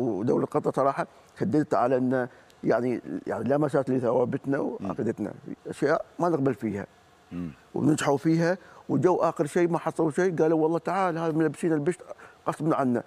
ودوله قطر صراحه شددت على ان يعني يعني لمست لثوابتنا وعقيدتنا اشياء ما نقبل فيها ونجحوا فيها وجو اخر شيء ما حصلوا شيء قالوا والله تعال هذا ملبسين البشت قصبنا عنا